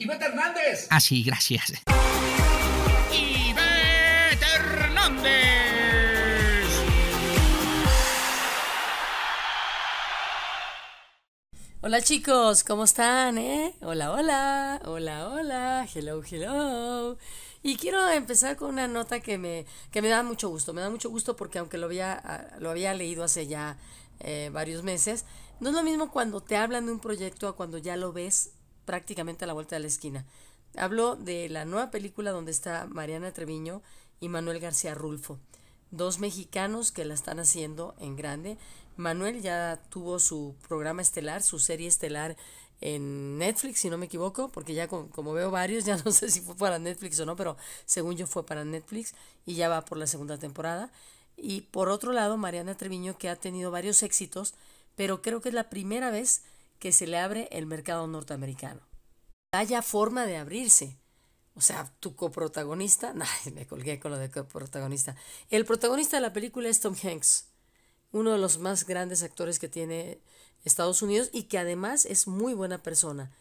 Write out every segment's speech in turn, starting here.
Ivete Hernández. Ah, sí, gracias. Ivete Hernández. Hola chicos, ¿cómo están? Eh? Hola, hola, hola, hola, hello, hello. Y quiero empezar con una nota que me, me da mucho gusto. Me da mucho gusto porque aunque lo había, ah, lo había leído hace ya eh, varios meses, no es lo mismo cuando te hablan de un proyecto a cuando ya lo ves prácticamente a la vuelta de la esquina. Hablo de la nueva película donde está Mariana Treviño y Manuel García Rulfo, dos mexicanos que la están haciendo en grande. Manuel ya tuvo su programa estelar, su serie estelar en Netflix, si no me equivoco, porque ya como, como veo varios, ya no sé si fue para Netflix o no, pero según yo fue para Netflix y ya va por la segunda temporada. Y por otro lado, Mariana Treviño, que ha tenido varios éxitos, pero creo que es la primera vez que se le abre el mercado norteamericano. Haya forma de abrirse. O sea, tu coprotagonista, no, me colgué con lo de coprotagonista. El protagonista de la película es Tom Hanks, uno de los más grandes actores que tiene Estados Unidos y que además es muy buena persona.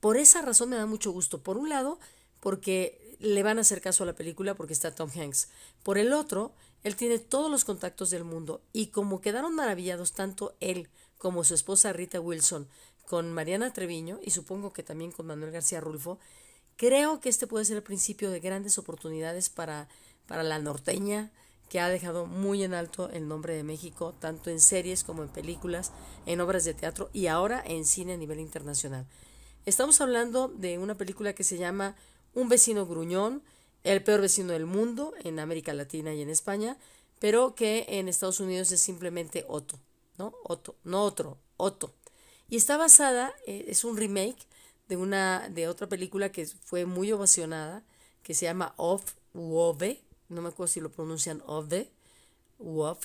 Por esa razón me da mucho gusto. Por un lado, porque le van a hacer caso a la película porque está Tom Hanks. Por el otro, él tiene todos los contactos del mundo y como quedaron maravillados tanto él como su esposa Rita Wilson, con Mariana Treviño y supongo que también con Manuel García Rulfo, creo que este puede ser el principio de grandes oportunidades para, para la norteña, que ha dejado muy en alto el nombre de México, tanto en series como en películas, en obras de teatro y ahora en cine a nivel internacional. Estamos hablando de una película que se llama Un vecino gruñón, el peor vecino del mundo en América Latina y en España, pero que en Estados Unidos es simplemente Otto. ¿no? no otro, Otto. Y está basada, eh, es un remake de, una, de otra película que fue muy ovacionada, que se llama Off Wove, no me acuerdo si lo pronuncian Ove, Wove,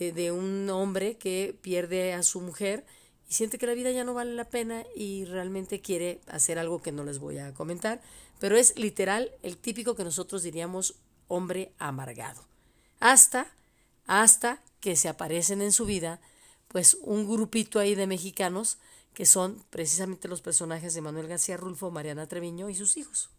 eh, de un hombre que pierde a su mujer y siente que la vida ya no vale la pena y realmente quiere hacer algo que no les voy a comentar, pero es literal el típico que nosotros diríamos hombre amargado. Hasta, hasta que se aparecen en su vida, pues un grupito ahí de mexicanos que son precisamente los personajes de Manuel García Rulfo, Mariana Treviño y sus hijos.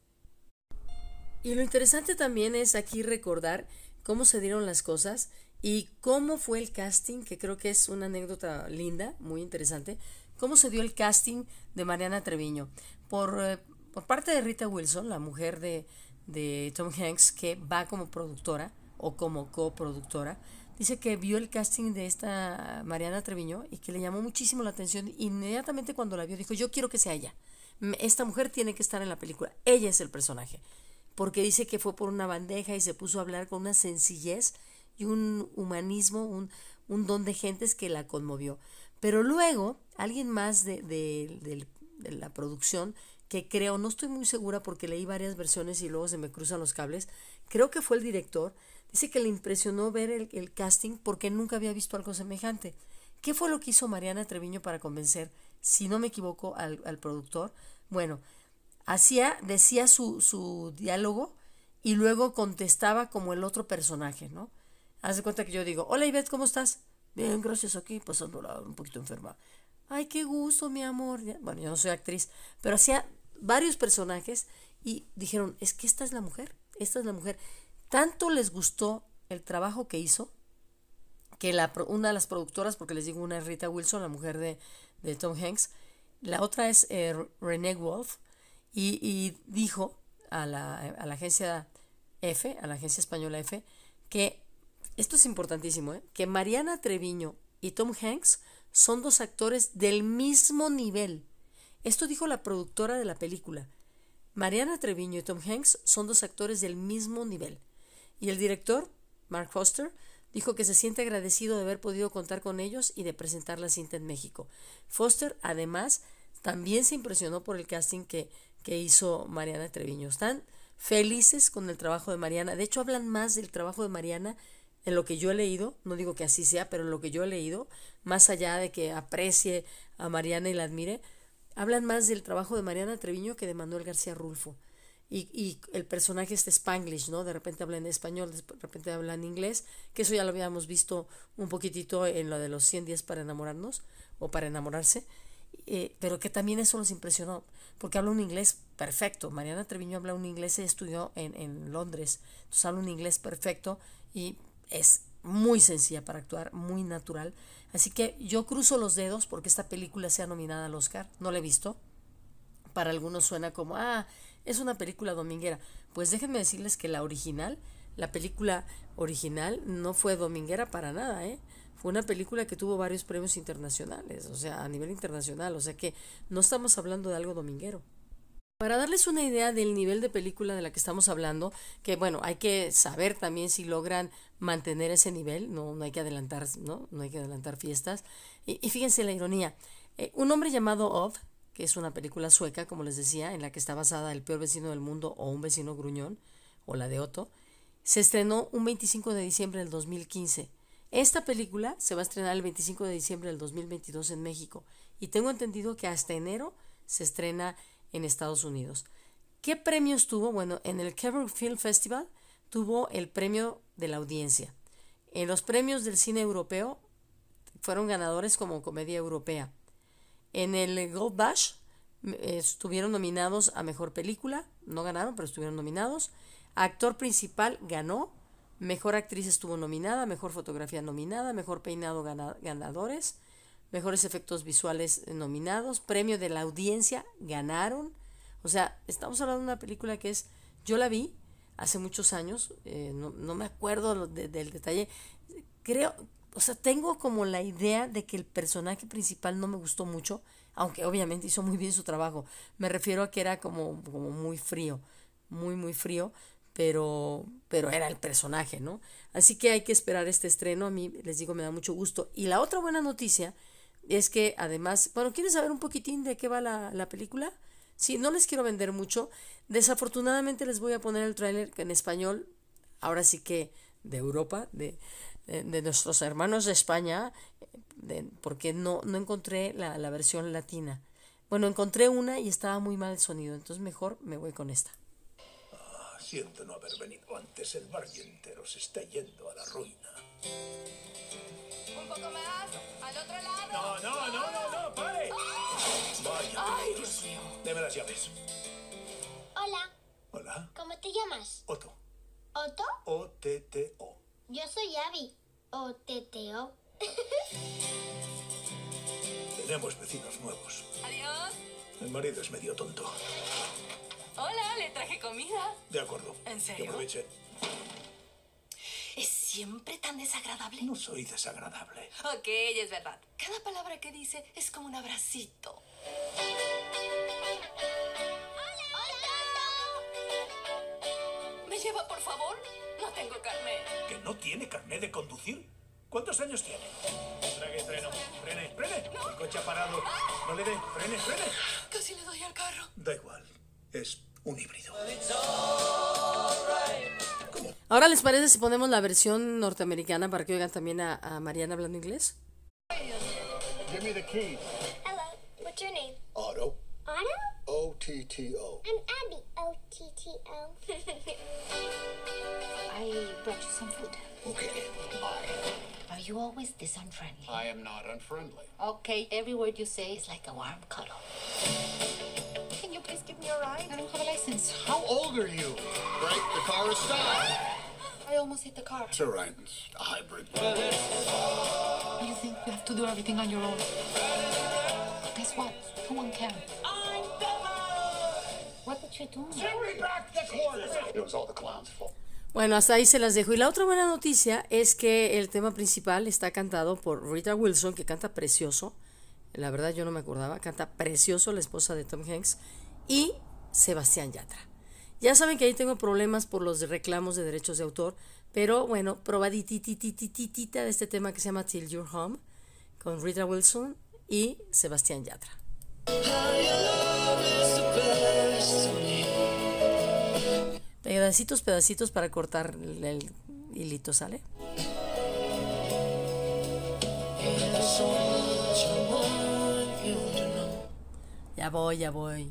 Y lo interesante también es aquí recordar cómo se dieron las cosas y cómo fue el casting, que creo que es una anécdota linda, muy interesante, cómo se dio el casting de Mariana Treviño. Por, eh, parte de Rita Wilson, la mujer de, de Tom Hanks, que va como productora o como coproductora, Dice que vio el casting de esta Mariana Treviño y que le llamó muchísimo la atención. Inmediatamente cuando la vio, dijo, yo quiero que sea ella. Esta mujer tiene que estar en la película. Ella es el personaje. Porque dice que fue por una bandeja y se puso a hablar con una sencillez y un humanismo, un, un don de gentes que la conmovió. Pero luego, alguien más de, de la producción que creo, no estoy muy segura porque leí varias versiones y luego se me cruzan los cables, creo que fue el director Dice que le impresionó ver el, casting porque nunca había visto algo semejante. ¿Qué fue lo que hizo Mariana Treviño para convencer, si no me equivoco, al, productor? Bueno, hacía, decía su, su diálogo y luego contestaba como el otro personaje, ¿no? Haz de cuenta que yo digo, hola Ivette, ¿cómo estás? Bien, gracias, aquí pasando un poquito enferma. Ay, qué gusto, mi amor. Bueno, yo no soy actriz, pero hacía varios personajes y dijeron, es que esta es la mujer, esta es la mujer. Tanto les gustó el trabajo que hizo que la, una de las productoras, porque les digo una es Rita Wilson, la mujer de, Tom Hanks, la otra es eh, Renee Wolf, y, dijo a la, agencia F, a la agencia española F, que esto es importantísimo, ¿eh? que Mariana Treviño y Tom Hanks son dos actores del mismo nivel. Esto dijo la productora de la película. Mariana Treviño y Tom Hanks son dos actores del mismo nivel. Y el director, Mark Foster, dijo que se siente agradecido de haber podido contar con ellos y de presentar la cinta en México. Foster, además, también se impresionó por el casting que, que hizo Mariana Treviño. Están felices con el trabajo de Mariana. De hecho, hablan más del trabajo de Mariana en lo que yo he leído, no digo que así sea, pero en lo que yo he leído, más allá de que aprecie a Mariana y la admire, hablan más del trabajo de Mariana Treviño que de Manuel García Rulfo y, el personaje este spanglish, ¿no? De repente habla en español, de repente habla en inglés, que eso ya lo habíamos visto un poquitito en lo de los 100 días para enamorarnos o para enamorarse, eh, pero que también eso nos impresionó, porque habla un inglés perfecto. Mariana Treviño habla un inglés, estudió en, en Londres, entonces habla un inglés perfecto y es muy sencilla para actuar, muy natural. Así que yo cruzo los dedos porque esta película sea nominada al Oscar, no la he visto. Para algunos suena como, ah, es una película dominguera. Pues déjenme decirles que la original, la película original no fue dominguera para nada, ¿eh? Fue una película que tuvo varios premios internacionales, o sea, a nivel internacional, o sea que no estamos hablando de algo dominguero. Para darles una idea del nivel de película de la que estamos hablando, que bueno, hay que saber también si logran mantener ese nivel, no, no hay que adelantar, ¿no? No hay que adelantar fiestas. Y, fíjense la ironía. Eh, un hombre llamado Ov, que es una película sueca, como les decía, en la que está basada El peor vecino del mundo o Un vecino gruñón, o la de Otto, se estrenó un 25 de diciembre del 2015. Esta película se va a estrenar el 25 de diciembre del 2022 en México y tengo entendido que hasta enero se estrena en Estados Unidos. ¿Qué premios tuvo? Bueno, en el Kevron Film Festival tuvo el premio de la audiencia. En los premios del cine europeo fueron ganadores como comedia europea. En el Gold Bash estuvieron nominados a Mejor Película, no ganaron, pero estuvieron nominados. Actor principal ganó, Mejor Actriz estuvo nominada, Mejor Fotografía nominada, Mejor Peinado ganadores, Mejores Efectos Visuales nominados, Premio de la Audiencia ganaron. O sea, estamos hablando de una película que es, yo la vi hace muchos años, eh, no, me acuerdo del detalle, creo, o sea, tengo como la idea de que el personaje principal no me gustó mucho, aunque obviamente hizo muy bien su trabajo. Me refiero a que era como, muy frío, muy, muy frío, pero, pero era el personaje, ¿no? Así que hay que esperar este estreno, a mí les digo, me da mucho gusto. Y la otra buena noticia es que además, bueno, ¿quieren saber un poquitín de qué va la, la película? Sí, no les quiero vender mucho. Desafortunadamente les voy a poner el tráiler en español, ahora sí que de Europa, de eh, de, nuestros hermanos de España, porque no, no encontré la, la versión latina. Bueno, encontré una y estaba muy mal el sonido, entonces mejor me voy con esta. Ah, siento no haber venido antes, el barrio entero se está yendo a la ruina. Un poco más, al otro lado. No, no, no, no, no, pare. ¡Ah! Vaya. Ay, Dios mío. Deme las llaves. Hola. Hola. ¿Cómo te llamas? Otto. ¿Otto? O-T-T-O. o t t o yo soy Abby, o Teteo. Tenemos vecinos nuevos. Adiós. El marido es medio tonto. Hola, le traje comida. De acuerdo. ¿En serio? Que aproveche. ¿Es siempre tan desagradable? No soy desagradable. Ok, es verdad. Cada palabra que dice es como un abracito. ¡Hola! ¡Hola! ¿Me lleva, por favor? No tengo carnet. ¿Que no tiene carnet de conducir? ¿Cuántos años tiene? Trague, freno. Frene, frene. El coche ha parado. No le dé. Frene, frene. Casi le doy al carro. Da igual. Es un híbrido. Ahora, ¿les parece si ponemos la versión norteamericana para que oigan también a, Mariana hablando inglés? Give the key. Hello. What's your name? Otto. Otto? O-T-T-O. I'm Abby. O-T-T-O. I brought you some food. Okay, goodbye. Are you always this unfriendly? I am not unfriendly. Okay, every word you say is like a warm cuddle. Can you please give me a ride? I don't have a license. How old are you? Right, the car is stopped. I almost hit the car. It's all right. It's a hybrid. you think? You have to do everything on your own. Guess what? No one can. What did you do? Give me back the quarters! It was all the clown's fault. Bueno, hasta ahí se las dejo. Y la otra buena noticia es que el tema principal está cantado por Rita Wilson, que canta precioso. La verdad yo no me acordaba. Canta precioso la esposa de Tom Hanks. Y Sebastián Yatra. Ya saben que ahí tengo problemas por los reclamos de derechos de autor. Pero bueno, probadititititita de este tema que se llama Till Your Home. Con Rita Wilson y Sebastián Yatra pedacitos, pedacitos para cortar el, hilito, ¿sale? Ya voy, ya voy.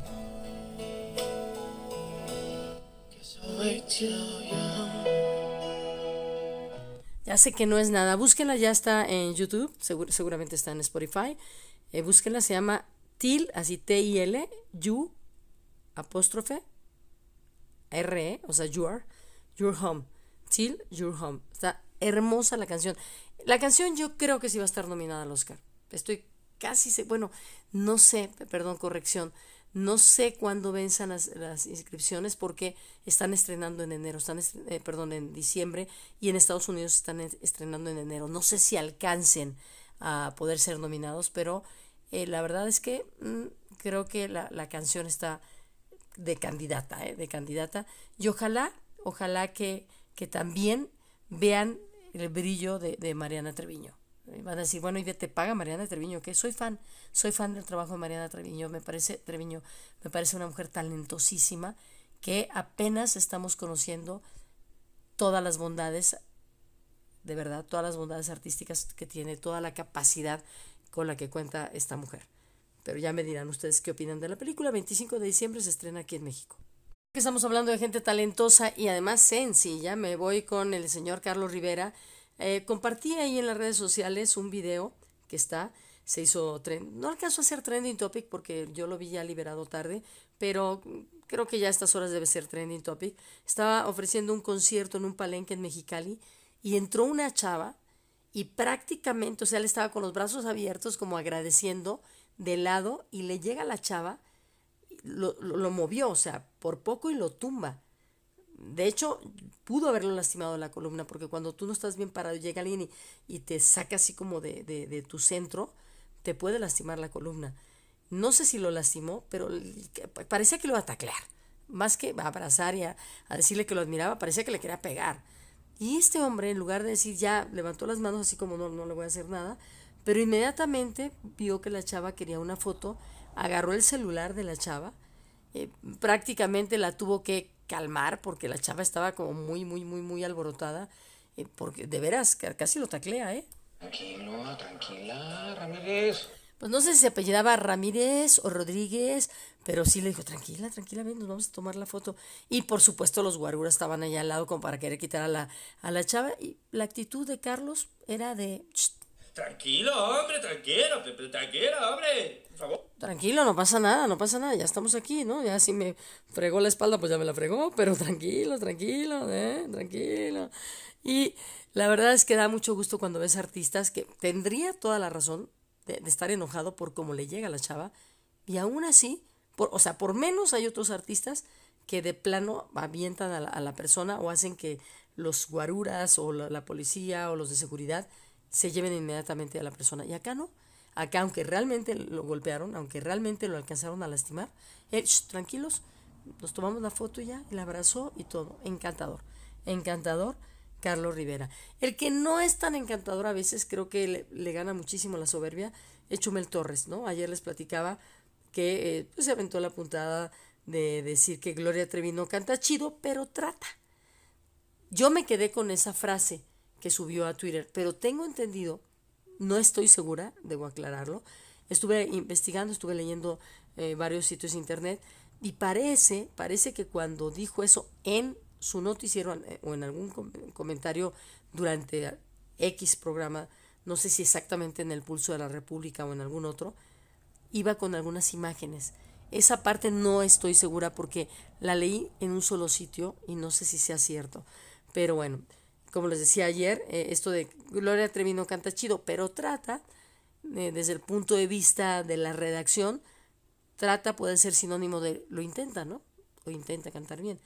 Ya sé que no es nada. Búsquenla, ya está en YouTube. seguramente está en Spotify. Eh, búsquenla, se llama Til, así T-I-L, U apóstrofe, R, o sea, You Are, Your Home, Till Your Home. Está hermosa la canción. La canción yo creo que sí va a estar nominada al Oscar. Estoy casi, bueno, no sé, perdón, corrección. No sé cuándo venzan las, inscripciones porque están estrenando en enero, están eh, perdón, en diciembre y en Estados Unidos están estrenando en enero. No sé si alcancen a poder ser nominados, pero eh, la verdad es que mm, creo que la, la canción está de candidata, ¿eh? de candidata. Y ojalá, ojalá que, que también vean el brillo de, de Mariana Treviño. Eh, van a decir, bueno, ¿y te paga Mariana Treviño? Que soy fan, soy fan del trabajo de Mariana Treviño. Me parece, Treviño, me parece una mujer talentosísima que apenas estamos conociendo todas las bondades, de verdad, todas las bondades artísticas que tiene, toda la capacidad con la que cuenta esta mujer. Pero ya me dirán ustedes qué opinan de la película. 25 de diciembre se estrena aquí en México. Que estamos hablando de gente talentosa y además sencilla, me voy con el señor Carlos Rivera. Eh, compartí ahí en las redes sociales un video que está, se hizo trend, no alcanzó a ser trending topic porque yo lo vi ya liberado tarde, pero creo que ya a estas horas debe ser trending topic. Estaba ofreciendo un concierto en un palenque en Mexicali y entró una chava y prácticamente, o sea, él estaba con los brazos abiertos como agradeciendo de lado y le llega la chava, lo, movió, o sea, por poco y lo tumba. De hecho, pudo haberlo lastimado la columna, porque cuando tú no estás bien parado, llega alguien y, te saca así como de, de, tu centro, te puede lastimar la columna. No sé si lo lastimó, pero parecía que lo iba a taclear. Más que a abrazar y a, a decirle que lo admiraba, parecía que le quería pegar. Y este hombre, en lugar de decir ya, levantó las manos así como no, no le voy a hacer nada, pero inmediatamente vio que la chava quería una foto, agarró el celular de la chava, eh, prácticamente la tuvo que calmar porque la chava estaba como muy, muy, muy, muy alborotada, eh, porque de veras casi lo taclea, ¿eh? Tranquilo, tranquila, Ramírez. Pues no sé si se apellidaba Ramírez o Rodríguez, pero sí le dijo, tranquila, tranquila, ven, nos vamos a tomar la foto. Y por supuesto los guaruras estaban allá al lado como para querer quitar a la, a la chava. Y la actitud de Carlos era de, Tranquilo, hombre, tranquilo, tranquilo, hombre, por favor. Tranquilo, no pasa nada, no pasa nada, ya estamos aquí, ¿no? Ya si me fregó la espalda, pues ya me la fregó, pero tranquilo, tranquilo, ¿eh? Tranquilo. Y la verdad es que da mucho gusto cuando ves artistas que tendría toda la razón de, estar enojado por cómo le llega a la chava, y aún así, por, o sea, por menos hay otros artistas que de plano avientan a la, persona o hacen que los guaruras o la policía o los de seguridad se lleven inmediatamente a la persona. Y acá no. Acá, aunque realmente lo golpearon, aunque realmente lo alcanzaron a lastimar, él, eh, tranquilos, nos tomamos la foto ya, el abrazó y todo. Encantador. Encantador. Carlos Rivera. El que no es tan encantador a veces, creo que le, gana muchísimo la soberbia, es Chumel Torres, ¿no? Ayer les platicaba que eh, pues, se aventó la puntada de decir que Gloria Trevi no canta chido, pero trata. Yo me quedé con esa frase que subió a Twitter. Pero tengo entendido, no estoy segura, debo aclararlo. Estuve investigando, estuve leyendo eh, varios sitios de internet y parece, parece que cuando dijo eso en su noticiero eh, o en algún comentario durante X programa, no sé si exactamente en el Pulso de la República o en algún otro, iba con algunas imágenes. Esa parte no estoy segura porque la leí en un solo sitio y no sé si sea cierto. Pero bueno, como les decía ayer, eh, esto de Gloria Trevi no canta chido, pero trata, eh, desde el punto de vista de la redacción, trata puede ser sinónimo de lo intenta, ¿no? O intenta cantar bien.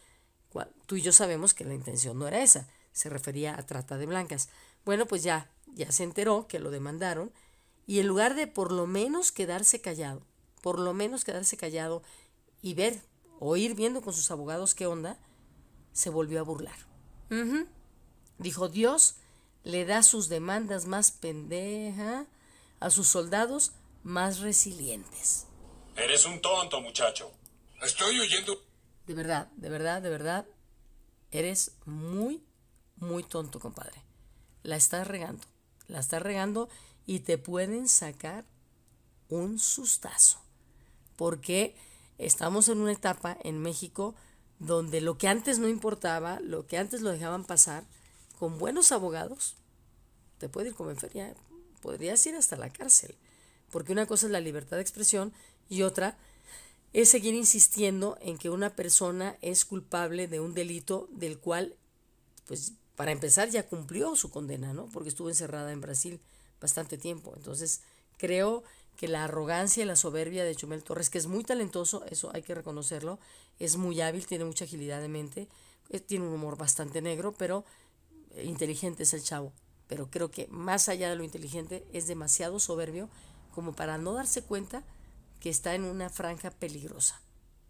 Tú y yo sabemos que la intención no era esa, se refería a trata de blancas. Bueno, pues ya, ya se enteró que lo demandaron y en lugar de por lo menos quedarse callado, por lo menos quedarse callado y ver o ir viendo con sus abogados qué onda, se volvió a burlar. Dijo, Dios le da sus demandas más pendeja a sus soldados más resilientes. Eres un tonto, muchacho. Estoy oyendo... De verdad, de verdad, de verdad. Eres muy, muy tonto, compadre. La estás regando. La estás regando y te pueden sacar un sustazo. Porque estamos en una etapa en México donde lo que antes no importaba, lo que antes lo dejaban pasar, con buenos abogados, te puede ir como en ¿eh? podrías ir hasta la cárcel, porque una cosa es la libertad de expresión y otra es seguir insistiendo en que una persona es culpable de un delito del cual, pues, para empezar ya cumplió su condena, ¿no? Porque estuvo encerrada en Brasil bastante tiempo. Entonces, creo que la arrogancia y la soberbia de Chumel Torres, que es muy talentoso, eso hay que reconocerlo, es muy hábil, tiene mucha agilidad de mente, eh, tiene un humor bastante negro, pero inteligente es el chavo, pero creo que más allá de lo inteligente es demasiado soberbio como para no darse cuenta que está en una franja peligrosa.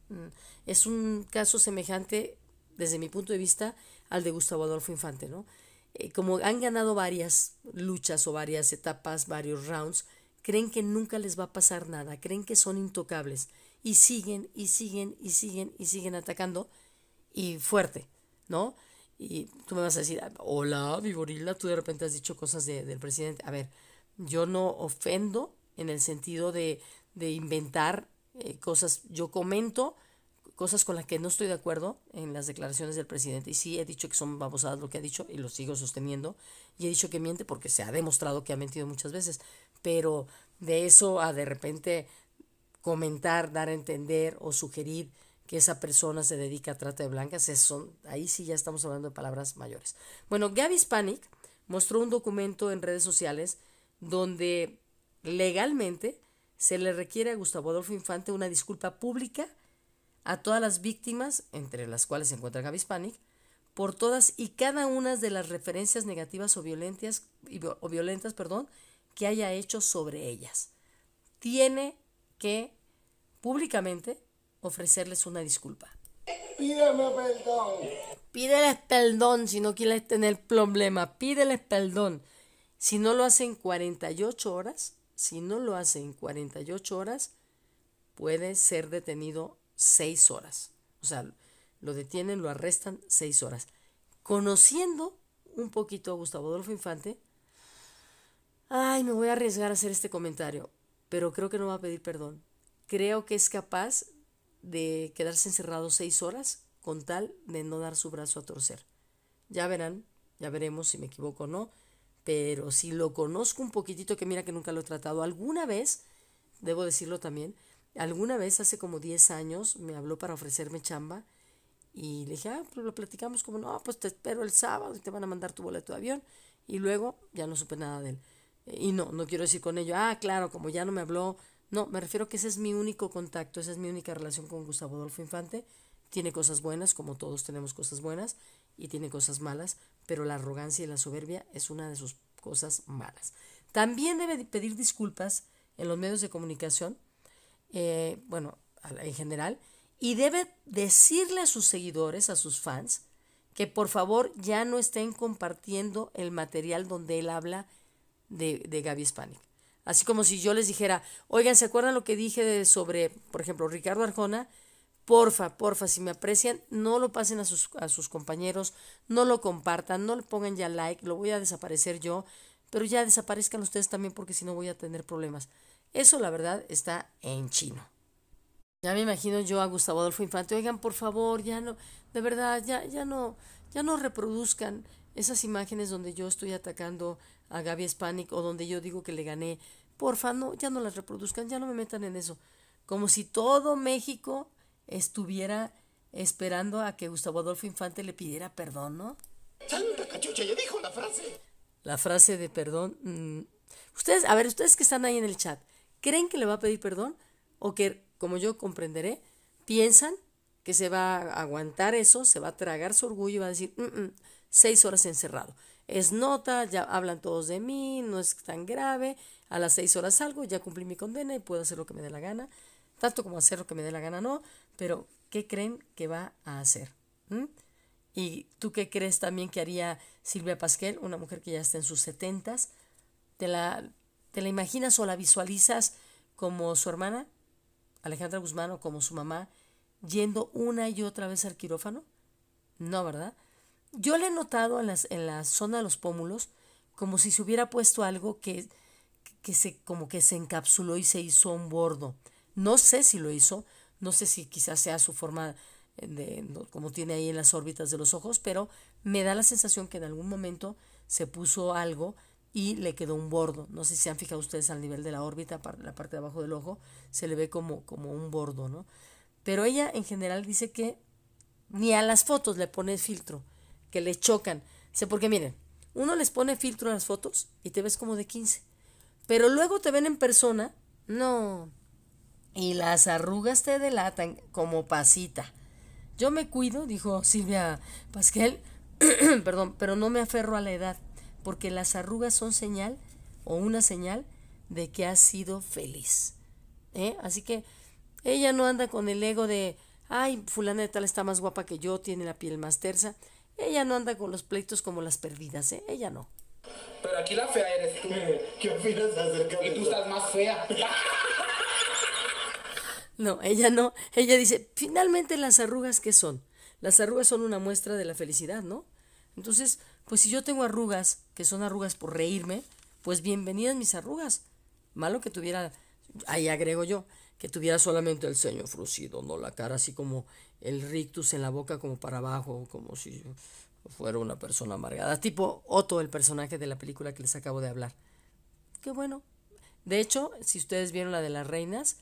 Mm, es un caso semejante, desde mi punto de vista, al de Gustavo Adolfo Infante, ¿no? Eh, como han ganado varias luchas o varias etapas, varios rounds, creen que nunca les va a pasar nada, creen que son intocables y siguen y siguen y siguen y siguen atacando y fuerte, ¿no? Y tú me vas a decir, hola, Viborila, tú de repente has dicho cosas del presidente. A ver, yo no ofendo en el sentido de, inventar eh, cosas. Yo comento cosas con las que no estoy de acuerdo en las declaraciones del presidente. Y sí, he dicho que son babosadas lo que ha dicho y lo sigo sosteniendo. Y he dicho que miente porque se ha demostrado que ha mentido muchas veces. Pero de eso a de repente comentar, dar a entender o sugerir que esa persona se dedica a trata de blancas, son, ahí sí ya estamos hablando de palabras mayores. Bueno, Gaby Spanik mostró un documento en redes sociales donde legalmente se le requiere a Gustavo Adolfo Infante una disculpa pública a todas las víctimas, entre las cuales se encuentra Gaby Spanik, por todas y cada una de las referencias negativas o violentas, o violentas perdón, que haya hecho sobre ellas. Tiene que públicamente ofrecerles una disculpa. Pídeme perdón. Pídeles perdón si no quieres tener problema. Pídeles perdón. Si no lo hacen 48 horas, si no lo hacen 48 horas, puede ser detenido 6 horas. O sea, lo detienen, lo arrestan 6 horas. Conociendo un poquito a Gustavo Adolfo Infante, ay, me voy a arriesgar a hacer este comentario, pero creo que no va a pedir perdón. Creo que es capaz de quedarse encerrado seis horas con tal de no dar su brazo a torcer. Ya verán, ya veremos si me equivoco o no, pero si lo conozco un poquitito, que mira que nunca lo he tratado, alguna vez, debo decirlo también, alguna vez hace como 10 años me habló para ofrecerme chamba y le dije, ah, pues lo platicamos como, no, pues te espero el sábado y te van a mandar tu boleto de avión y luego ya no supe nada de él. Y no, no quiero decir con ello, ah, claro, como ya no me habló no, me refiero a que ese es mi único contacto, esa es mi única relación con Gustavo Adolfo Infante. Tiene cosas buenas, como todos tenemos cosas buenas, y tiene cosas malas, pero la arrogancia y la soberbia es una de sus cosas malas. También debe pedir disculpas en los medios de comunicación, eh, bueno, en general, y debe decirle a sus seguidores, a sus fans, que por favor ya no estén compartiendo el material donde él habla de, de Gaby Hispanic. Así como si yo les dijera, oigan, ¿se acuerdan lo que dije sobre, por ejemplo, Ricardo Arjona? Porfa, porfa, si me aprecian, no lo pasen a sus, a sus compañeros, no lo compartan, no le pongan ya like, lo voy a desaparecer yo, pero ya desaparezcan ustedes también porque si no voy a tener problemas. Eso la verdad está en chino. Ya me imagino yo a Gustavo Adolfo Infante, oigan, por favor, ya no, de verdad, ya, ya no, ya no reproduzcan esas imágenes donde yo estoy atacando a Gaby Spanik o donde yo digo que le gané, porfa, no, ya no las reproduzcan, ya no me metan en eso. Como si todo México estuviera esperando a que Gustavo Adolfo Infante le pidiera perdón, ¿no? Santa cachucha, ya dijo la frase. La frase de perdón. Mm, ustedes, a ver, ustedes que están ahí en el chat, ¿creen que le va a pedir perdón? ¿O que, como yo comprenderé, piensan que se va a aguantar eso, se va a tragar su orgullo y va a decir, mm, mm, seis horas encerrado. Es nota, ya hablan todos de mí, no es tan grave, a las seis horas salgo, ya cumplí mi condena y puedo hacer lo que me dé la gana. Tanto como hacer lo que me dé la gana, no, pero ¿qué creen que va a hacer? ¿Mm? ¿Y tú qué crees también que haría Silvia Pasquel, una mujer que ya está en sus setentas? ¿Te la, ¿Te la imaginas o la visualizas como su hermana, Alejandra Guzmán, o como su mamá, yendo una y otra vez al quirófano? No, ¿verdad? Yo le he notado en, las, en la zona de los pómulos como si se hubiera puesto algo que, que se, como que se encapsuló y se hizo un bordo. No sé si lo hizo, no sé si quizás sea su forma de, como tiene ahí en las órbitas de los ojos, pero me da la sensación que en algún momento se puso algo y le quedó un bordo. No sé si se han fijado ustedes al nivel de la órbita, la parte de abajo del ojo, se le ve como, como un bordo, ¿no? Pero ella en general dice que ni a las fotos le pone filtro que le chocan. Sé porque miren, uno les pone filtro a las fotos y te ves como de 15. Pero luego te ven en persona, no. Y las arrugas te delatan como pasita. Yo me cuido, dijo Silvia Pasquel, perdón, pero no me aferro a la edad, porque las arrugas son señal o una señal de que has sido feliz. ¿Eh? Así que ella no anda con el ego de, ay, fulana de tal está más guapa que yo, tiene la piel más tersa. Ella no anda con los pleitos como las perdidas, ¿eh? Ella no. Pero aquí la fea eres ¿Qué opinas acerca de Que tú estás más fea. no, ella no. Ella dice, finalmente las arrugas, ¿qué son? Las arrugas son una muestra de la felicidad, ¿no? Entonces, pues si yo tengo arrugas, que son arrugas por reírme, pues bienvenidas mis arrugas. Malo que tuviera, ahí agrego yo, que tuviera solamente el ceño fruncido, ¿no? La cara así como el rictus en la boca como para abajo, como si fuera una persona amargada. Tipo Otto, el personaje de la película que les acabo de hablar. Qué bueno. De hecho, si ustedes vieron la de las reinas,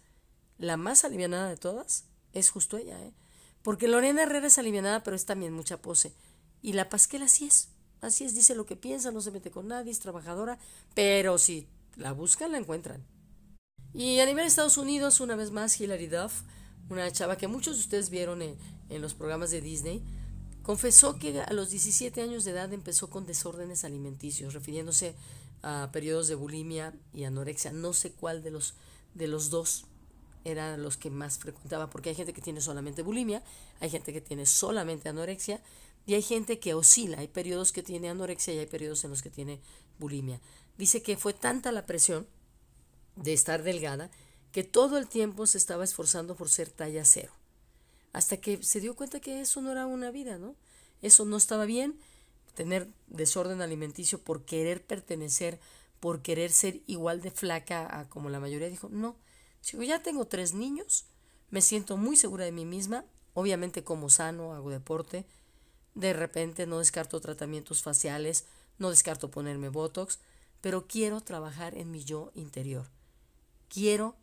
la más alivianada de todas es justo ella, ¿eh? Porque Lorena Herrera es alivianada, pero es también mucha pose. Y la Pasquel así es. Así es, dice lo que piensa, no se mete con nadie, es trabajadora, pero si la buscan, la encuentran. Y a nivel de Estados Unidos, una vez más, Hilary Duff una chava que muchos de ustedes vieron en, en los programas de Disney, confesó que a los 17 años de edad empezó con desórdenes alimenticios, refiriéndose a periodos de bulimia y anorexia. No sé cuál de los, de los dos era los que más frecuentaba, porque hay gente que tiene solamente bulimia, hay gente que tiene solamente anorexia y hay gente que oscila. Hay periodos que tiene anorexia y hay periodos en los que tiene bulimia. Dice que fue tanta la presión de estar delgada que todo el tiempo se estaba esforzando por ser talla cero, hasta que se dio cuenta que eso no era una vida, ¿no? Eso no estaba bien, tener desorden alimenticio por querer pertenecer, por querer ser igual de flaca como la mayoría dijo, no, si ya tengo tres niños, me siento muy segura de mí misma, obviamente como sano, hago deporte, de repente no descarto tratamientos faciales, no descarto ponerme Botox, pero quiero trabajar en mi yo interior. Quiero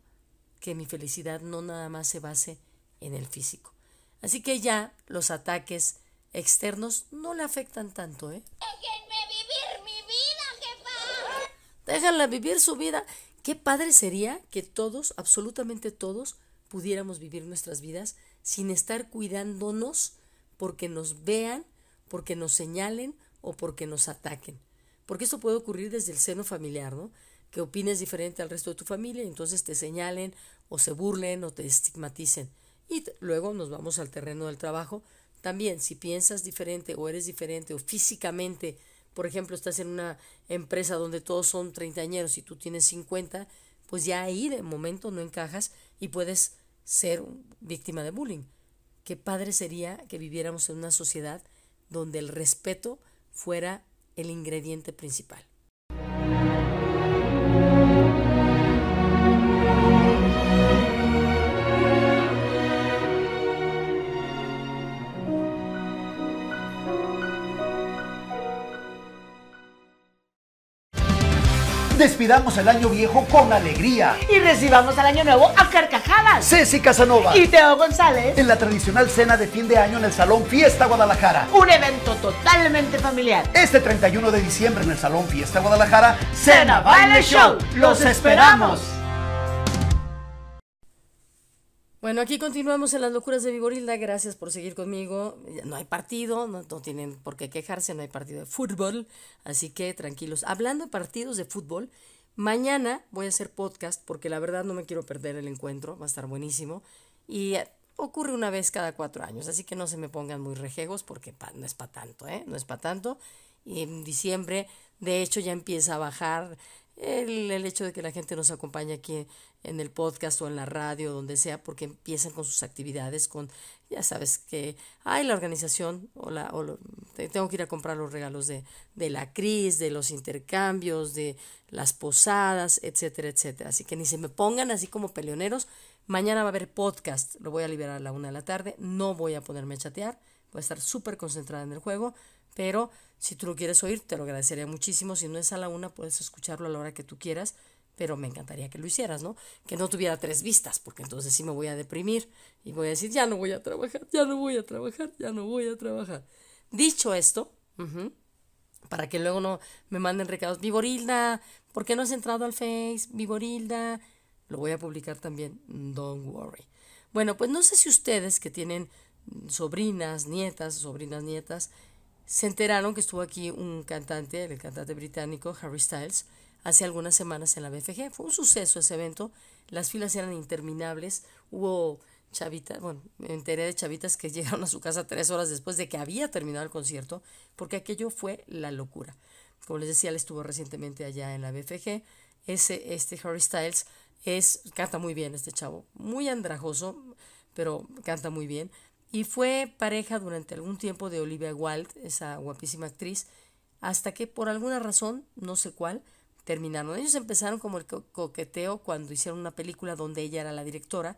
que mi felicidad no nada más se base en el físico. Así que ya los ataques externos no le afectan tanto, ¿eh? Déjenme vivir mi vida, jefa. Déjenla vivir su vida. Qué padre sería que todos, absolutamente todos, pudiéramos vivir nuestras vidas sin estar cuidándonos porque nos vean, porque nos señalen o porque nos ataquen. Porque eso puede ocurrir desde el seno familiar, ¿no? que opines diferente al resto de tu familia y entonces te señalen o se burlen o te estigmaticen. Y luego nos vamos al terreno del trabajo. También, si piensas diferente o eres diferente o físicamente, por ejemplo, estás en una empresa donde todos son treintañeros y tú tienes cincuenta, pues ya ahí de momento no encajas y puedes ser víctima de bullying. Qué padre sería que viviéramos en una sociedad donde el respeto fuera el ingrediente principal. Despidamos el año viejo con alegría. Y recibamos al año nuevo a carcajadas. Ceci Casanova. Y Teo González. En la tradicional cena de fin de año en el Salón Fiesta Guadalajara. Un evento totalmente familiar. Este 31 de diciembre en el Salón Fiesta Guadalajara, Cena Baile Show. ¡Los esperamos! Bueno, aquí continuamos en las locuras de Vigorilda. Gracias por seguir conmigo. No hay partido, no, tienen por qué quejarse, no hay partido de fútbol. Así que tranquilos. Hablando de partidos de fútbol, mañana voy a hacer podcast porque la verdad no me quiero perder el encuentro. Va a estar buenísimo. Y ocurre una vez cada cuatro años. Así que no se me pongan muy rejegos porque no es para tanto, ¿eh? No es para tanto. Y en diciembre, de hecho, ya empieza a bajar el, el, hecho de que la gente nos acompañe aquí en el podcast o en la radio, donde sea, porque empiezan con sus actividades, con, ya sabes que, hay la organización, o la, tengo que ir a comprar los regalos de, de la CRIS, de los intercambios, de las posadas, etcétera, etcétera. Así que ni se me pongan así como peleoneros. Mañana va a haber podcast, lo voy a liberar a la una de la tarde, no voy a ponerme a chatear, voy a estar súper concentrada en el juego, pero si tú lo quieres oír, te lo agradecería muchísimo. Si no es a la una, puedes escucharlo a la hora que tú quieras pero me encantaría que lo hicieras, ¿no? Que no tuviera tres vistas, porque entonces sí me voy a deprimir y voy a decir, ya no voy a trabajar, ya no voy a trabajar, ya no voy a trabajar. Dicho esto, para que luego no me manden recados, Viborilda, ¿por qué no has entrado al Face? Viborilda, lo voy a publicar también, don't worry. Bueno, pues no sé si ustedes que tienen sobrinas, nietas, sobrinas, nietas, se enteraron que estuvo aquí un cantante, el cantante británico Harry Styles, hace algunas semanas en la BFG. Fue un suceso ese evento, las filas eran interminables, hubo chavitas, bueno, me enteré de chavitas que llegaron a su casa tres horas después de que había terminado el concierto, porque aquello fue la locura. Como les decía, él estuvo recientemente allá en la BFG. Ese, este Harry Styles es, canta muy bien este chavo, muy andrajoso, pero canta muy bien. Y fue pareja durante algún tiempo de Olivia Wilde, esa guapísima actriz, hasta que por alguna razón, no sé cuál, terminaron. Ellos empezaron como el coqueteo cuando hicieron una película donde ella era la directora,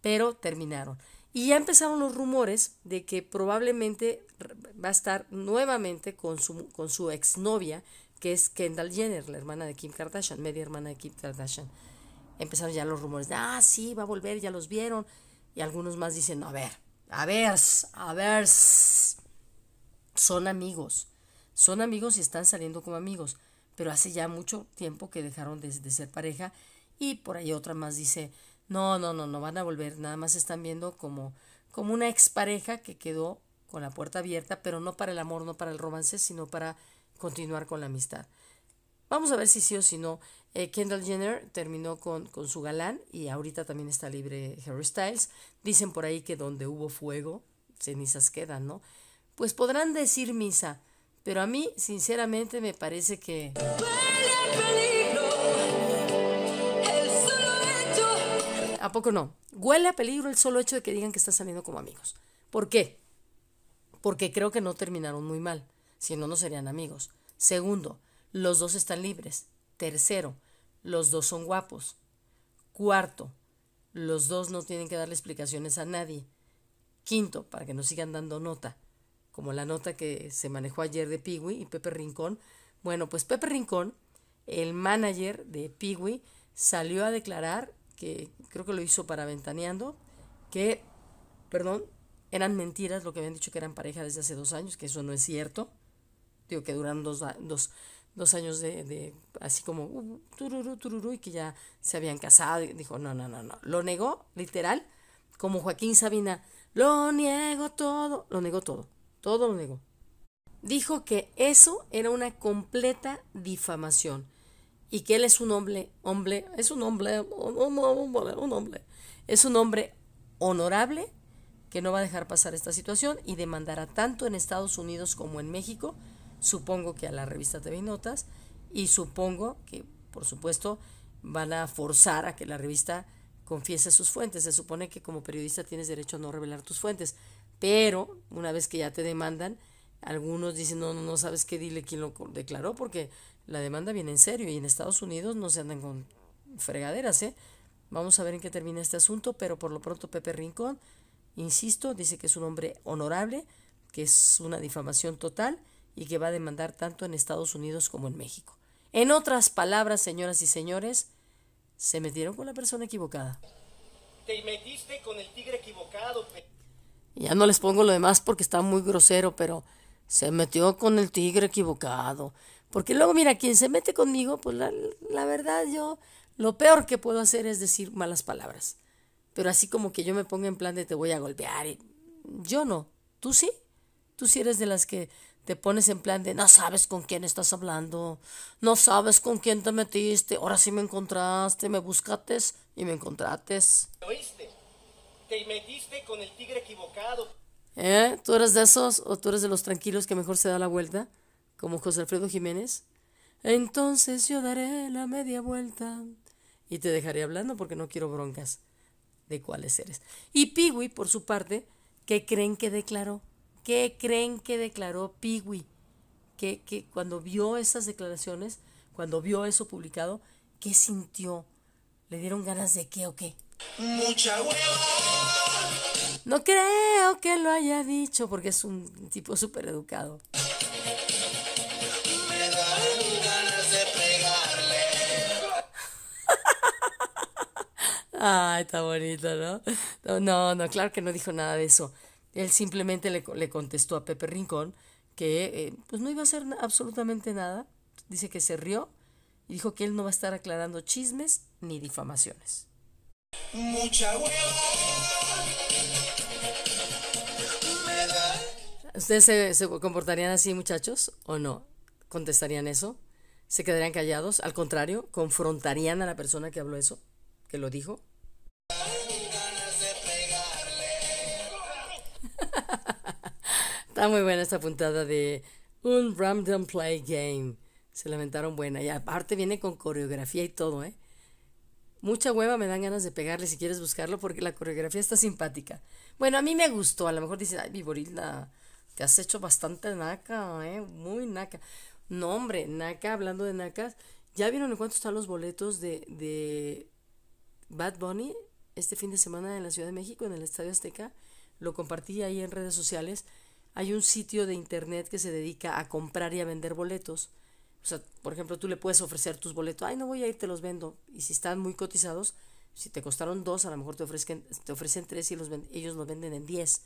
pero terminaron. Y ya empezaron los rumores de que probablemente va a estar nuevamente con su, con su exnovia, que es Kendall Jenner, la hermana de Kim Kardashian, media hermana de Kim Kardashian. Empezaron ya los rumores de, ah, sí, va a volver, ya los vieron. Y algunos más dicen, a ver, a ver, a ver. Son amigos. Son amigos y están saliendo como amigos pero hace ya mucho tiempo que dejaron de, ser pareja y por ahí otra más dice, no, no, no, no van a volver, nada más están viendo como, como una expareja que quedó con la puerta abierta, pero no para el amor, no para el romance, sino para continuar con la amistad. Vamos a ver si sí o si no. Eh, Kendall Jenner terminó con, con, su galán y ahorita también está libre Harry Styles. Dicen por ahí que donde hubo fuego, cenizas quedan, ¿no? Pues podrán decir misa, pero a mí, sinceramente, me parece que... ¿A poco no? Huele a peligro el solo hecho de que digan que están saliendo como amigos. ¿Por qué? Porque creo que no terminaron muy mal, si no, no serían amigos. Segundo, los dos están libres. Tercero, los dos son guapos. Cuarto, los dos no tienen que darle explicaciones a nadie. Quinto, para que no sigan dando nota como la nota que se manejó ayer de Piwi y Pepe Rincón. Bueno, pues Pepe Rincón, el manager de Piwi, salió a declarar que creo que lo hizo para Ventaneando, que, perdón, eran mentiras lo que habían dicho que eran pareja desde hace dos años, que eso no es cierto. Digo que duraron dos, dos, años de, de, así como uh, y que ya se habían casado. Y dijo, no, no, no, no. Lo negó, literal, como Joaquín Sabina. Lo niego todo, lo negó todo todo lo negó. Dijo que eso era una completa difamación y que él es un hombre, hombre, es un hombre, un hombre, un hombre, es un hombre honorable que no va a dejar pasar esta situación y demandará tanto en Estados Unidos como en México, supongo que a la revista TV Notas y supongo que, por supuesto, van a forzar a que la revista confiese sus fuentes. Se supone que como periodista tienes derecho a no revelar tus fuentes, pero una vez que ya te demandan, algunos dicen, no, no, sabes qué, dile quién lo declaró, porque la demanda viene en serio y en Estados Unidos no se andan con fregaderas, ¿eh? Vamos a ver en qué termina este asunto, pero por lo pronto Pepe Rincón, insisto, dice que es un hombre honorable, que es una difamación total y que va a demandar tanto en Estados Unidos como en México. En otras palabras, señoras y señores, se metieron con la persona equivocada. Te metiste con el tigre equivocado. pepe ya no les pongo lo demás porque está muy grosero, pero se metió con el tigre equivocado. Porque luego, mira, quien se mete conmigo, pues la, verdad yo lo peor que puedo hacer es decir malas palabras. Pero así como que yo me ponga en plan de te voy a golpear. Y... Yo no. ¿Tú sí? Tú sí eres de las que te pones en plan de no sabes con quién estás hablando, no sabes con quién te metiste, ahora sí me encontraste, me buscates y me encontrates. Te metiste con el tigre equivocado. ¿Eh? ¿Tú eres de esos o tú eres de los tranquilos que mejor se da la vuelta? Como José Alfredo Jiménez. Entonces yo daré la media vuelta y te dejaré hablando porque no quiero broncas de cuáles eres. Y Pigui, por su parte, ¿qué creen que declaró? ¿Qué creen que declaró Pigui? ¿Qué? ¿Qué? cuando vio esas declaraciones, cuando vio eso publicado, ¿qué sintió? ¿Le dieron ganas de qué o qué? Mucha hueva. No creo que lo haya dicho porque es un tipo súper educado. Me Ay, está bonito, ¿no? ¿no? No, claro que no dijo nada de eso. Él simplemente le, contestó a Pepe Rincón que eh, pues no iba a hacer absolutamente nada. Dice que se rió y dijo que él no va a estar aclarando chismes ni difamaciones. Mucha ¿Ustedes se, comportarían así, muchachos, o no? ¿Contestarían eso? ¿Se quedarían callados? Al contrario, ¿confrontarían a la persona que habló eso? ¿Que lo dijo? Está muy buena esta puntada de un random play game. Se lamentaron buena. Y aparte viene con coreografía y todo, ¿eh? Mucha hueva me dan ganas de pegarle si quieres buscarlo porque la coreografía está simpática. Bueno, a mí me gustó. A lo mejor dicen, ay, Viborilda te has hecho bastante naca, ¿eh? Muy naca. No, hombre, naca, hablando de nacas, ¿ya vieron en cuánto están los boletos de, de Bad Bunny este fin de semana en la Ciudad de México, en el Estadio Azteca? Lo compartí ahí en redes sociales. Hay un sitio de internet que se dedica a comprar y a vender boletos. O sea, por ejemplo, tú le puedes ofrecer tus boletos. Ay, no voy a ir, te los vendo. Y si están muy cotizados, si te costaron dos, a lo mejor te, ofrezcan, te ofrecen tres y los ellos los venden en diez.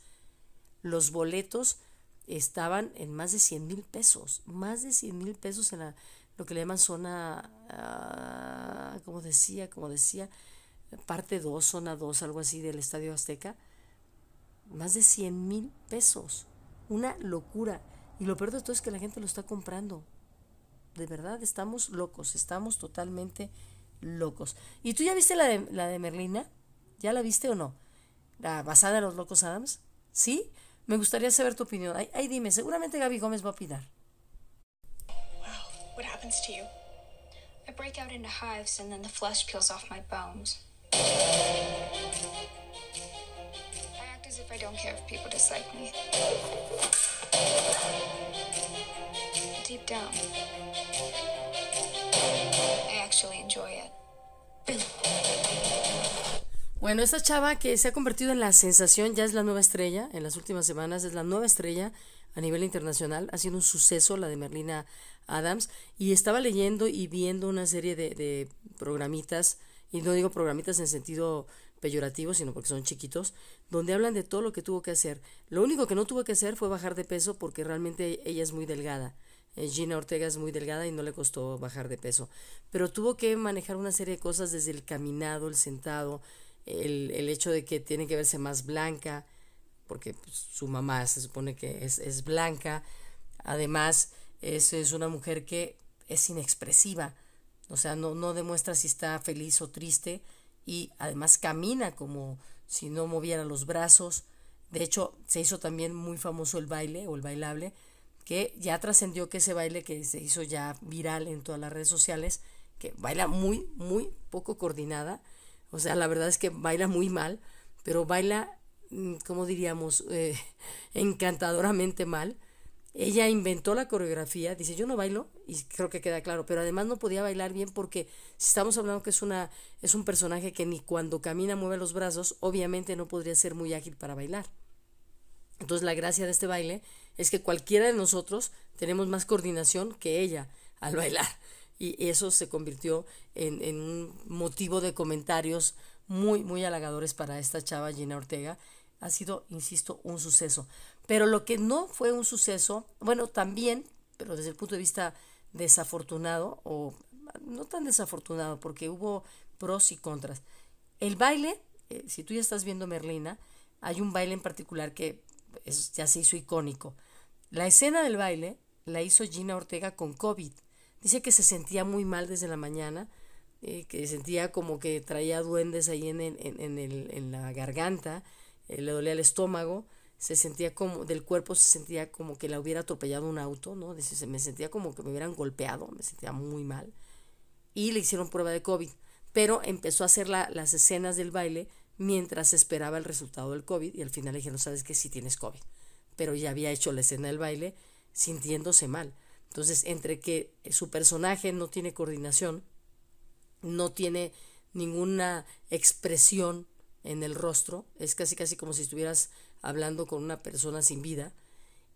Los boletos estaban en más de 100 mil pesos, más de 100 mil pesos en la, lo que le llaman zona, ah, como decía, como decía, parte 2, zona 2, algo así del Estadio Azteca, más de 100 mil pesos, una locura. Y lo peor de todo es que la gente lo está comprando. De verdad, estamos locos, estamos totalmente locos. ¿Y tú ya viste la de, la de Merlina? ¿Ya la viste o no? La basada en los locos Adams. ¿Sí? Me gustaría saber tu opinión. Ay, dime, seguramente Gaby Gómez va a opinar. Wow, what happens to you? I break out into hives and then the flesh peels off my bones. I act as if I don't care if people dislike me. Deep down. Bueno, esta chava que se ha convertido en la sensación, ya es la nueva estrella, en las últimas semanas es la nueva estrella a nivel internacional, ha sido un suceso la de Merlina Adams, y estaba leyendo y viendo una serie de, de programitas, y no digo programitas en sentido peyorativo, sino porque son chiquitos, donde hablan de todo lo que tuvo que hacer. Lo único que no tuvo que hacer fue bajar de peso porque realmente ella es muy delgada. Eh, Gina Ortega es muy delgada y no le costó bajar de peso, pero tuvo que manejar una serie de cosas desde el caminado, el sentado, el, hecho de que tiene que verse más blanca, porque pues, su mamá se supone que es, blanca, además es, es, una mujer que es inexpresiva, o sea, no, no demuestra si está feliz o triste y además camina como si no moviera los brazos, de hecho se hizo también muy famoso el baile o el bailable, que ya trascendió que ese baile que se hizo ya viral en todas las redes sociales, que baila muy, muy poco coordinada, o sea, la verdad es que baila muy mal, pero baila, mm, como diríamos, eh, encantadoramente mal. Ella inventó la coreografía, dice yo no bailo, y creo que queda claro, pero además no podía bailar bien porque si estamos hablando que es una, es un personaje que ni cuando camina mueve los brazos, obviamente no podría ser muy ágil para bailar. Entonces la gracia de este baile es que cualquiera de nosotros tenemos más coordinación que ella al bailar y eso se convirtió en, un motivo de comentarios muy, muy halagadores para esta chava Gina Ortega. Ha sido, insisto, un suceso. Pero lo que no fue un suceso, bueno, también, pero desde el punto de vista desafortunado, o no tan desafortunado, porque hubo pros y contras. El baile, eh, si tú ya estás viendo Merlina, hay un baile en particular que ya se hizo icónico. La escena del baile la hizo Gina Ortega con COVID. Dice que se sentía muy mal desde la mañana, eh, que sentía como que traía duendes ahí en, en, el, en la garganta, eh, le dolía el estómago, se sentía como, del cuerpo se sentía como que la hubiera atropellado un auto, ¿no? se me sentía como que me hubieran golpeado, me sentía muy mal. Y le hicieron prueba de COVID, pero empezó a hacer las escenas del baile mientras esperaba el resultado del COVID y al final le dijeron, sabes que sí tienes COVID, pero ya había hecho la escena del baile sintiéndose mal. Entonces, entre que su personaje no tiene coordinación, no tiene ninguna expresión en el rostro, es casi casi como si estuvieras hablando con una persona sin vida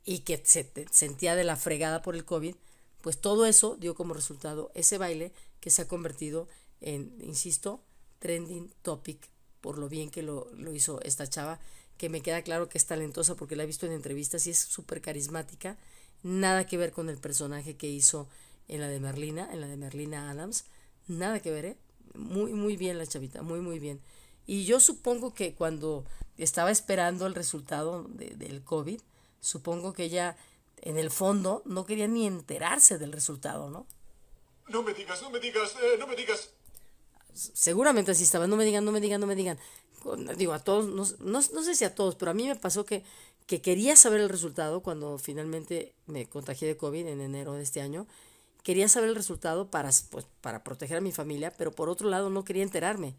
y que se sentía de la fregada por el COVID, pues todo eso dio como resultado ese baile que se ha convertido en, insisto, trending topic, por lo bien que lo, lo hizo esta chava, que me queda claro que es talentosa porque la he visto en entrevistas y es súper carismática nada que ver con el personaje que hizo en la de Merlina, en la de Merlina Adams, nada que ver, ¿eh? muy, muy bien la chavita, muy, muy bien. Y yo supongo que cuando estaba esperando el resultado del COVID, supongo que ella en el fondo no quería ni enterarse del resultado, ¿no? No me digas, no me digas, eh, no me digas. Seguramente así estaba, no me digan, no me digan, no me digan. Digo, a todos, no sé si a todos, pero a mí me pasó que, que quería saber el resultado cuando finalmente me contagié de COVID en enero de este año. Quería saber el resultado para, pues, para proteger a mi familia, pero por otro lado no quería enterarme,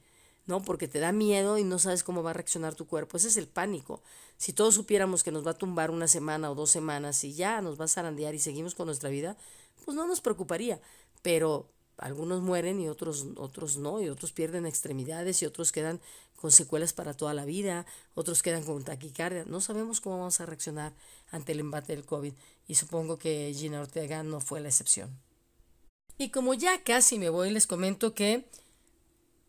¿no? Porque te da miedo y no sabes cómo va a reaccionar tu cuerpo. Ese es el pánico. Si todos supiéramos que nos va a tumbar una semana o dos semanas y ya nos va a zarandear y seguimos con nuestra vida, pues no nos preocuparía. Pero algunos mueren y otros, otros no, y otros pierden extremidades y otros quedan con secuelas para toda la vida, otros quedan con taquicardia. No sabemos cómo vamos a reaccionar ante el embate del COVID y supongo que Gina Ortega no fue la excepción. Y como ya casi me voy, les comento que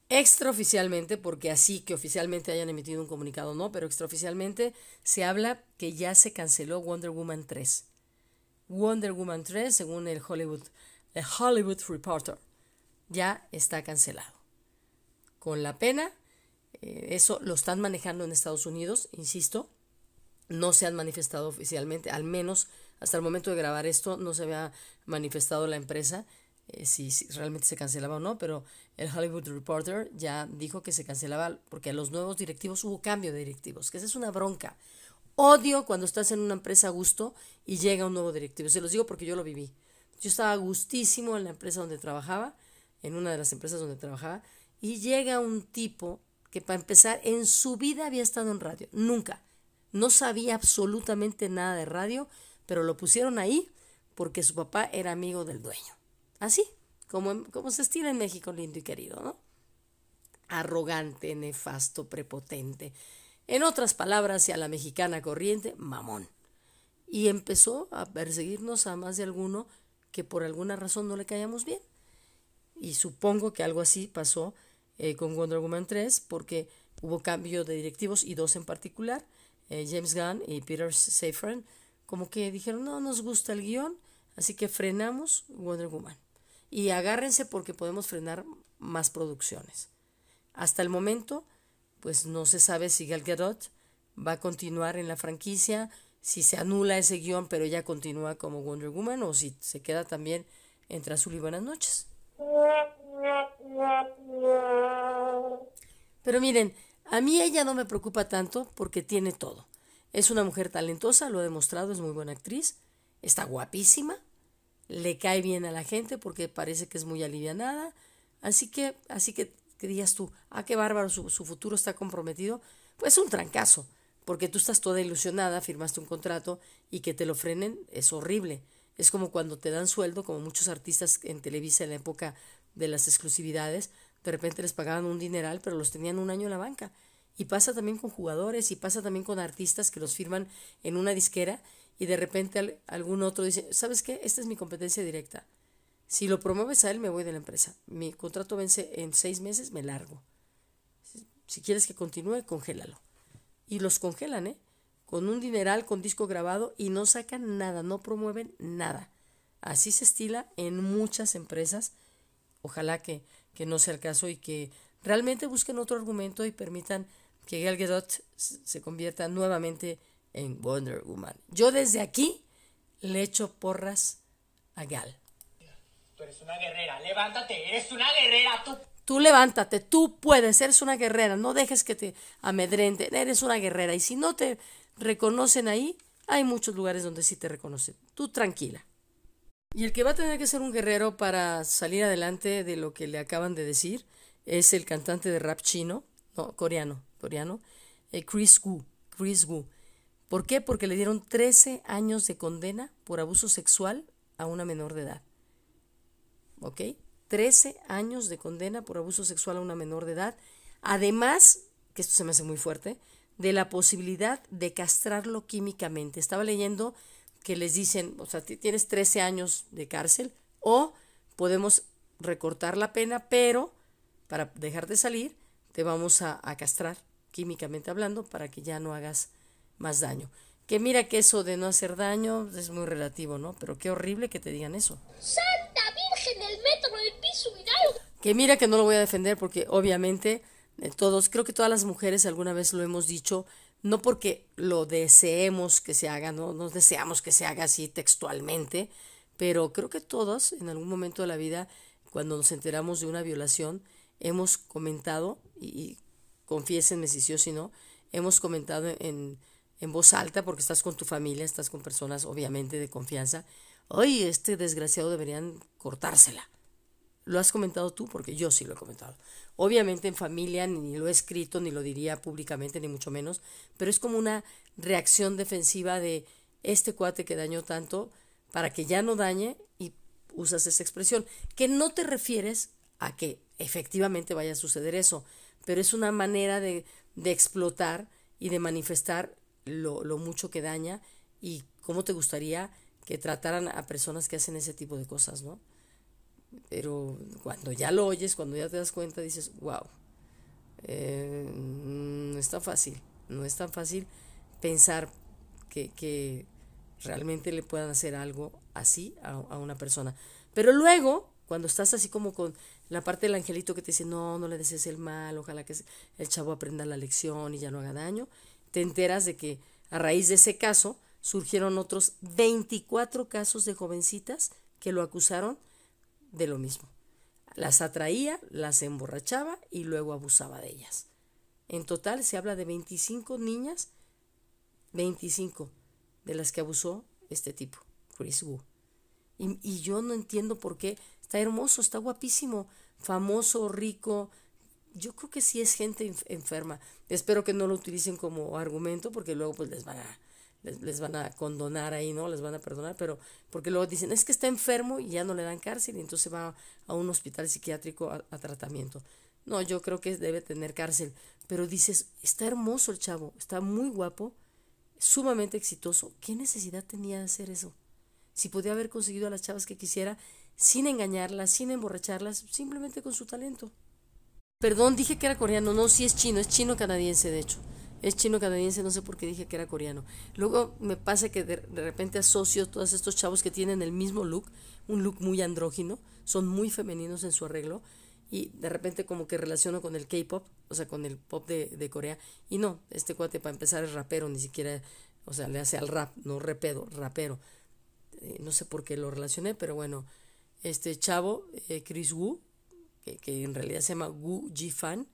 extraoficialmente, porque así que oficialmente hayan emitido un comunicado no, pero extraoficialmente se habla que ya se canceló Wonder Woman 3. Wonder Woman 3, según el Hollywood The Hollywood Reporter, ya está cancelado. Con la pena, eh, eso lo están manejando en Estados Unidos, insisto, no se han manifestado oficialmente, al menos hasta el momento de grabar esto no se había manifestado la empresa eh, si, si, realmente se cancelaba o no, pero el Hollywood Reporter ya dijo que se cancelaba porque a los nuevos directivos hubo cambio de directivos, que esa es una bronca. Odio cuando estás en una empresa a gusto y llega un nuevo directivo, se los digo porque yo lo viví. Yo estaba gustísimo en la empresa donde trabajaba, en una de las empresas donde trabajaba, y llega un tipo que para empezar en su vida había estado en radio, nunca. No sabía absolutamente nada de radio, pero lo pusieron ahí porque su papá era amigo del dueño. Así, como, como se estira en México, lindo y querido, ¿no? Arrogante, nefasto, prepotente. En otras palabras, y a la mexicana corriente, mamón. Y empezó a perseguirnos a más de alguno que por alguna razón no le caíamos bien. Y supongo que algo así pasó eh, con Wonder Woman 3 porque hubo cambio de directivos y dos en particular, eh, James Gunn y Peter Safran, como que dijeron, no nos gusta el guión, así que frenamos Wonder Woman. Y agárrense porque podemos frenar más producciones. Hasta el momento, pues no se sabe si Gal Gadot va a continuar en la franquicia si se anula ese guión, pero ella continúa como Wonder Woman o si se queda también entre azul y buenas noches. Pero miren, a mí ella no me preocupa tanto porque tiene todo. Es una mujer talentosa, lo ha demostrado, es muy buena actriz, está guapísima, le cae bien a la gente porque parece que es muy alivianada. Así que, así que, ¿qué dirías tú? Ah, qué bárbaro, su, su futuro está comprometido. Pues un trancazo porque tú estás toda ilusionada, firmaste un contrato y que te lo frenen es horrible. Es como cuando te dan sueldo, como muchos artistas en Televisa en la época de las exclusividades, de repente les pagaban un dineral, pero los tenían un año en la banca. Y pasa también con jugadores y pasa también con artistas que los firman en una disquera y de repente algún otro dice, ¿sabes qué? Esta es mi competencia directa. Si lo promueves a él, me voy de la empresa. Mi contrato vence en seis meses, me largo. Si quieres que continúe, congélalo y los congelan, ¿eh? Con un dineral con disco grabado y no sacan nada, no promueven nada. Así se estila en muchas empresas. Ojalá que, no sea el caso y que realmente busquen otro argumento y permitan que Gal Gadot se convierta nuevamente en Wonder Woman. Yo desde aquí le echo porras a Gal. Tú eres una guerrera, levántate, eres una guerrera, Tú levántate, tú puedes, eres una guerrera, no dejes que te amedrenten, eres una guerrera. Y si no te reconocen ahí, hay muchos lugares donde sí te reconocen. Tú tranquila. Y el que va a tener que ser un guerrero para salir adelante de lo que le acaban de decir es el cantante de rap chino, no, coreano, coreano, eh, Chris Wu. Chris Wu. ¿Por qué? Porque le dieron 13 años de condena por abuso sexual a una menor de edad. ¿Ok? 13 años de condena por abuso sexual a una menor de edad, además, que esto se me hace muy fuerte, de la posibilidad de castrarlo químicamente. Estaba leyendo que les dicen, o sea, tienes 13 años de cárcel o podemos recortar la pena, pero para dejarte salir te vamos a, a, castrar, químicamente hablando, para que ya no hagas más daño. Que mira que eso de no hacer daño es muy relativo, ¿no? Pero qué horrible que te digan eso. ¡Santa que mira que no lo voy a defender porque obviamente eh, todos, creo que todas las mujeres alguna vez lo hemos dicho, no porque lo deseemos que se haga, no nos deseamos que se haga así textualmente, pero creo que todos en algún momento de la vida, cuando nos enteramos de una violación, hemos comentado, y, y confiésenme si sí o si no, hemos comentado en, en voz alta, porque estás con tu familia, estás con personas obviamente de confianza, hoy este desgraciado deberían cortársela lo has comentado tú, porque yo sí lo he comentado. Obviamente en familia ni lo he escrito, ni lo diría públicamente, ni mucho menos, pero es como una reacción defensiva de este cuate que dañó tanto para que ya no dañe y usas esa expresión, que no te refieres a que efectivamente vaya a suceder eso, pero es una manera de, de explotar y de manifestar lo, lo mucho que daña y cómo te gustaría que trataran a personas que hacen ese tipo de cosas, ¿no? Pero cuando ya lo oyes, cuando ya te das cuenta, dices, wow, eh, mm, no es tan fácil, no es tan fácil pensar que, realmente le puedan hacer algo así a, a, una persona. Pero luego, cuando estás así como con la parte del angelito que te dice, no, no le desees el mal, ojalá que el chavo aprenda la lección y ya no haga daño, te enteras de que a raíz de ese caso surgieron otros 24 casos de jovencitas que lo acusaron de lo mismo. Las atraía, las emborrachaba y luego abusaba de ellas. En total se habla de 25 niñas, 25 de las que abusó este tipo, Chris Wu. Y, yo no entiendo por qué. Está hermoso, está guapísimo, famoso, rico, yo creo que sí es gente enferma. Espero que no lo utilicen como argumento porque luego pues les van a les, van a condonar ahí, ¿no? Les van a perdonar, pero porque luego dicen, es que está enfermo y ya no le dan cárcel y entonces va a un hospital psiquiátrico a, tratamiento. No, yo creo que debe tener cárcel, pero dices, está hermoso el chavo, está muy guapo, sumamente exitoso. ¿Qué necesidad tenía de hacer eso? Si podía haber conseguido a las chavas que quisiera sin engañarlas, sin emborracharlas, simplemente con su talento. Perdón, dije que era coreano, no, sí es chino, es chino canadiense de hecho. Es chino-canadiense, no sé por qué dije que era coreano. Luego me pasa que de, repente asocio todos estos chavos que tienen el mismo look, un look muy andrógino, son muy femeninos en su arreglo, y de repente como que relaciono con el K-pop, o sea, con el pop de, Corea. Y no, este cuate para empezar es rapero, ni siquiera, o sea, le hace al rap, no repedo, rapero. Eh, no sé por qué lo relacioné, pero bueno, este chavo, eh, Chris Wu, que, que en realidad se llama Wu Ji Fan,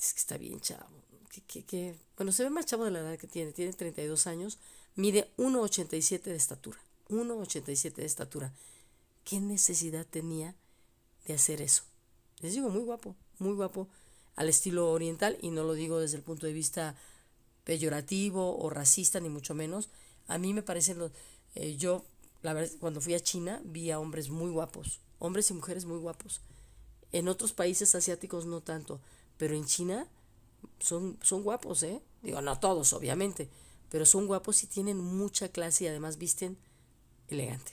es que está bien chavo que, bueno, se ve más chavo de la edad que tiene, tiene 32 años, mide 1,87 de estatura, 1,87 de estatura. ¿Qué necesidad tenía de hacer eso? Les digo, muy guapo, muy guapo al estilo oriental, y no lo digo desde el punto de vista peyorativo o racista, ni mucho menos. A mí me parece eh, yo, la verdad, cuando fui a China, vi a hombres muy guapos, hombres y mujeres muy guapos. En otros países asiáticos no tanto, pero en China son, guapos, ¿eh? Digo, no todos, obviamente, pero son guapos y tienen mucha clase y además visten elegante.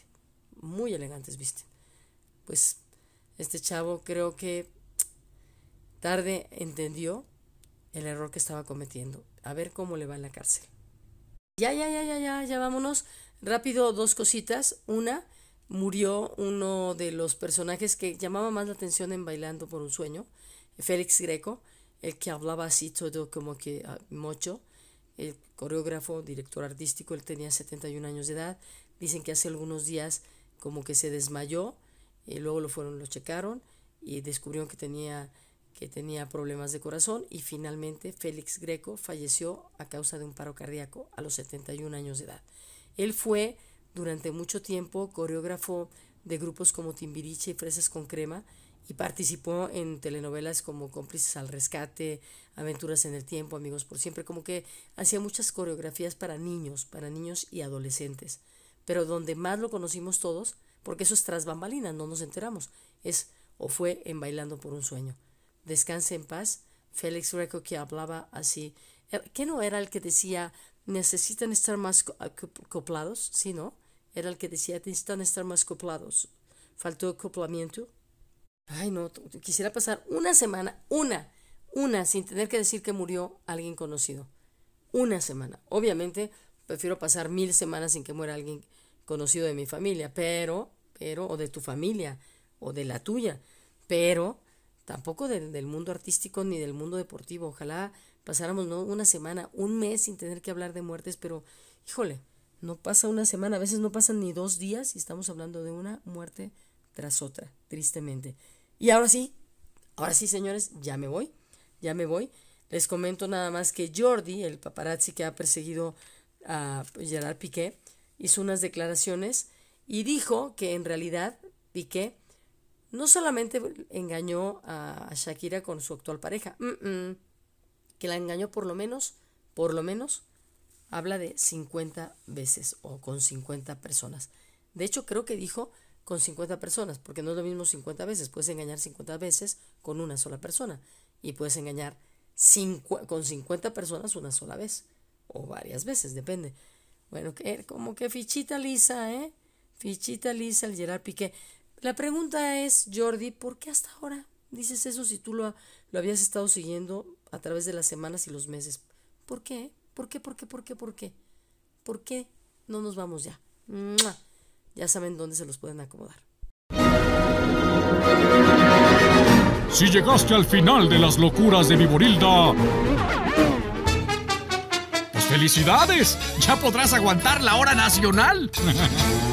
Muy elegantes visten. Pues este chavo creo que tarde entendió el error que estaba cometiendo. A ver cómo le va en la cárcel. Ya, ya, ya, ya, ya, ya vámonos. Rápido, dos cositas. Una, murió uno de los personajes que llamaba más la atención en Bailando por un Sueño, Félix Greco el que hablaba así todo como que ah, mucho, el coreógrafo, director artístico, él tenía 71 años de edad, dicen que hace algunos días como que se desmayó, y eh, luego lo fueron, lo checaron y descubrieron que tenía, que tenía problemas de corazón y finalmente Félix Greco falleció a causa de un paro cardíaco a los 71 años de edad. Él fue durante mucho tiempo coreógrafo de grupos como Timbiriche y Fresas con Crema, y participó en telenovelas como Cómplices al Rescate, Aventuras en el Tiempo, Amigos por Siempre, como que hacía muchas coreografías para niños, para niños y adolescentes. Pero donde más lo conocimos todos, porque eso es tras bambalinas, no nos enteramos, es o fue en Bailando por un Sueño. Descanse en paz, Félix Greco que hablaba así, er, que no era el que decía necesitan estar más acoplados, ah, sino Era el que decía necesitan estar más acoplados, faltó acoplamiento Ay, no, quisiera pasar una semana, una, una, sin tener que decir que murió alguien conocido. Una semana. Obviamente, prefiero pasar mil semanas sin que muera alguien conocido de mi familia, pero, pero, o de tu familia, o de la tuya, pero tampoco del mundo artístico ni del mundo deportivo. Ojalá pasáramos, no una semana, un mes sin tener que hablar de muertes, pero, híjole, no pasa una semana, a veces no pasan ni dos días y estamos hablando de una muerte tras otra, tristemente. Y ahora sí, ahora sí, señores, ya me voy, ya me voy. Les comento nada más que Jordi, el paparazzi que ha perseguido a pues, Gerard Piqué, hizo unas declaraciones y dijo que en realidad Piqué no solamente engañó a Shakira con su actual pareja, que la engañó por lo menos, por lo menos, habla de 50 veces o con 50 personas. De hecho, creo que dijo con 50 personas, porque no es lo mismo 50 veces, puedes engañar 50 veces con una sola persona y puedes engañar con 50 personas una sola vez o varias veces, depende. Bueno, que, como que fichita lisa, ¿eh? Fichita lisa el Gerard Piqué. La pregunta es, Jordi, ¿por qué hasta ahora dices eso si tú lo, lo habías estado siguiendo a través de las semanas y los meses? ¿Por qué? ¿Por qué? ¿Por qué? ¿Por qué? ¿Por qué? ¿Por qué no nos vamos ya? ya saben dónde se los pueden acomodar. Si llegaste al final de las locuras de mi pues felicidades, ya podrás aguantar la hora nacional.